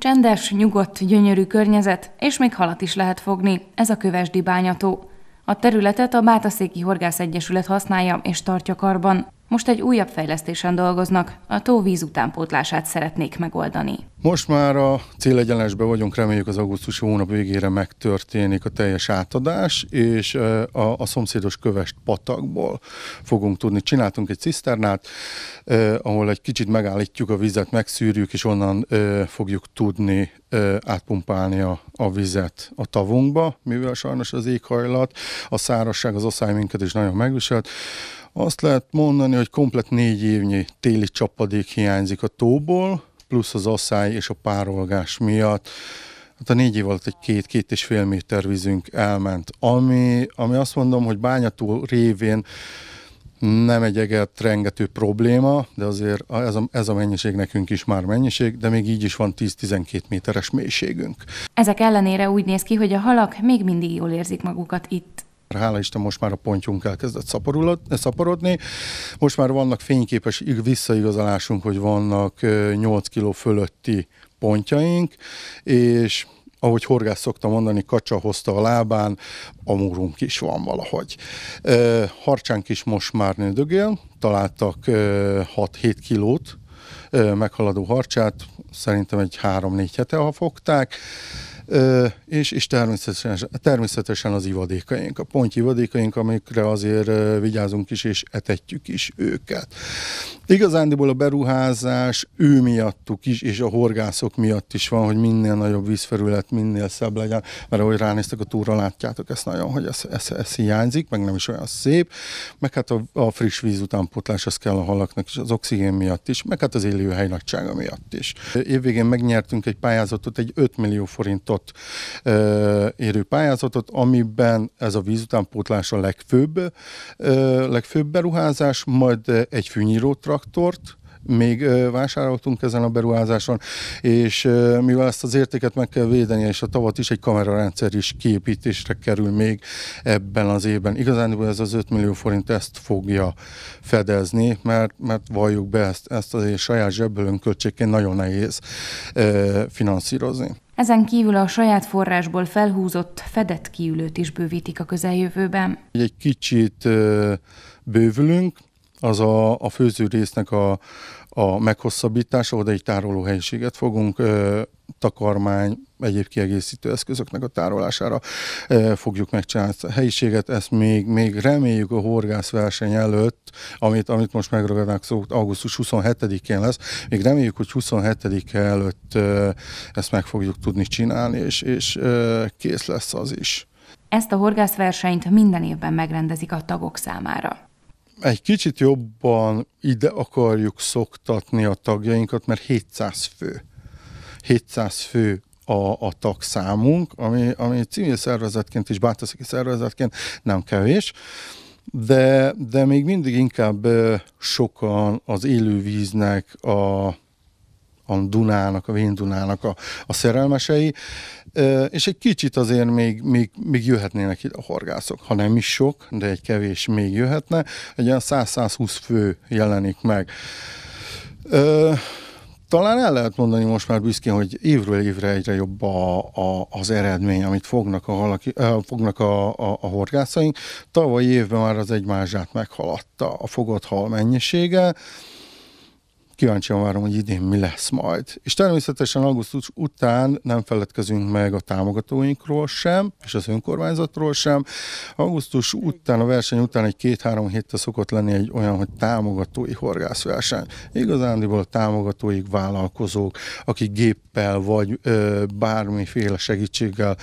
Csendes, nyugodt, gyönyörű környezet, és még halat is lehet fogni, ez a kövesdi bányató. A területet a Bátaszéki Horgász Egyesület használja és tartja karban. Most egy újabb fejlesztésen dolgoznak, a tó víz utánpótlását szeretnék megoldani. Most már a célegyenesben vagyunk, reméljük az augusztusi hónap végére megtörténik a teljes átadás, és a, a szomszédos kövest patakból fogunk tudni. Csináltunk egy ciszternát, eh, ahol egy kicsit megállítjuk a vizet, megszűrjük, és onnan eh, fogjuk tudni eh, átpumpálni a, a vizet a tavunkba, mivel sajnos az éghajlat, a szárasság, az oszály minket is nagyon megviselt. Azt lehet mondani, hogy komplet négy évnyi téli csapadék hiányzik a tóból, plusz az asszály és a párolgás miatt. Hát a négy év alatt egy két-két és fél méter vízünk elment, ami, ami azt mondom, hogy bányató révén nem egy eget rengető probléma, de azért ez a, ez a mennyiség nekünk is már mennyiség, de még így is van 10-12 méteres mélységünk. Ezek ellenére úgy néz ki, hogy a halak még mindig jól érzik magukat itt. Hála Isten, most már a pontjunk elkezdett szaporodni. Most már vannak fényképes visszaigazolásunk, hogy vannak 8 kg fölötti pontjaink, és ahogy horgász szokta mondani, kacsa hozta a lábán, a is van valahogy. harcsánk is most már nődögél, találtak 6-7 kilót meghaladó harcsát, szerintem egy 3-4 hete, ha fogták és, és természetesen, természetesen az ivadékaink, a ivadékaink, amikre azért vigyázunk is, és etetjük is őket. Igazándiból a beruházás ő miattuk is, és a horgászok miatt is van, hogy minél nagyobb vízfelület, minél szebb legyen, mert ahogy ránéztek a túra, látjátok ezt nagyon, hogy ez, ez, ez hiányzik, meg nem is olyan szép, meg hát a, a friss víz utánpótlás az kell a halaknak, és az oxigén miatt is, meg hát az élőhely nagysága miatt is. Évvégén megnyertünk egy pályázatot, egy 5 millió forintot ö, érő pályázatot, amiben ez a vízutánpótlás a legfőbb, legfőbb beruházás, majd egy fűnyíró traktort, még vásároltunk ezen a beruházáson, és mivel ezt az értéket meg kell védeni, és a tavat is egy kamerarendszer is kiépítésre kerül még ebben az évben. Igazán ez az 5 millió forint ezt fogja fedezni, mert, mert valljuk be ezt, ezt azért saját zsebből költségként nagyon nehéz finanszírozni. Ezen kívül a saját forrásból felhúzott fedett kiülőt is bővítik a közeljövőben. Egy kicsit bővülünk, az a, a főző résznek a, a meghosszabbítása, oda egy tárolóhelyiséget fogunk, ö, takarmány, egyéb kiegészítő eszközöknek a tárolására ö, fogjuk megcsinálni ezt a helyiséget, ezt még, még reméljük a horgászverseny előtt, amit, amit most megragadnak szó, szóval augusztus 27-én lesz, még reméljük, hogy 27-e előtt ö, ezt meg fogjuk tudni csinálni, és, és kész lesz az is. Ezt a horgászversenyt minden évben megrendezik a tagok számára egy kicsit jobban ide akarjuk szoktatni a tagjainkat, mert 700 fő. 700 fő a, a tagszámunk, ami, ami civil szervezetként és bátorszaki szervezetként nem kevés, de, de még mindig inkább sokan az élővíznek a a Dunának, a Vén Dunának a, a szerelmesei, és egy kicsit azért még, még, még jöhetnének ide a horgászok, ha nem is sok, de egy kevés még jöhetne, egy olyan 100-120 fő jelenik meg. talán el lehet mondani most már büszkén, hogy évről évre egyre jobb a, a, az eredmény, amit fognak a, halaki, eh, fognak a, a, a horgászaink. Tavaly évben már az egymását meghaladta a fogott hal mennyisége kíváncsian várom, hogy idén mi lesz majd. És természetesen augusztus után nem feledkezünk meg a támogatóinkról sem, és az önkormányzatról sem. Augusztus után, a verseny után egy két-három héttel szokott lenni egy olyan, hogy támogatói horgászverseny. Igazándiból a támogatóik vállalkozók, akik géppel vagy ö, bármiféle segítséggel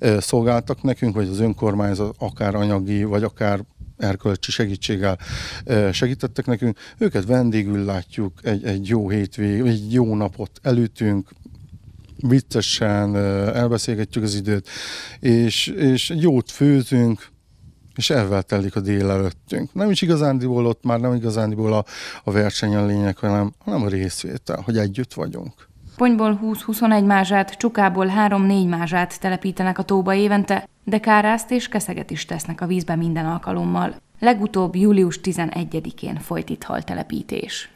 ö, szolgáltak nekünk, vagy az önkormányzat akár anyagi, vagy akár erkölcsi segítséggel segítettek nekünk. Őket vendégül látjuk, egy, egy jó hétvég, egy jó napot előttünk, viccesen elbeszélgetjük az időt, és, és jót főzünk, és ezzel telik a délelőttünk. Nem is igazándiból ott már, nem igazándiból a, a verseny a lényeg, hanem, hanem a részvétel, hogy együtt vagyunk. Ponyból 20-21 mázsát, csukából 3-4 mázsát telepítenek a tóba évente, de kárászt és keszeget is tesznek a vízbe minden alkalommal. Legutóbb július 11-én folyt itt haltelepítés.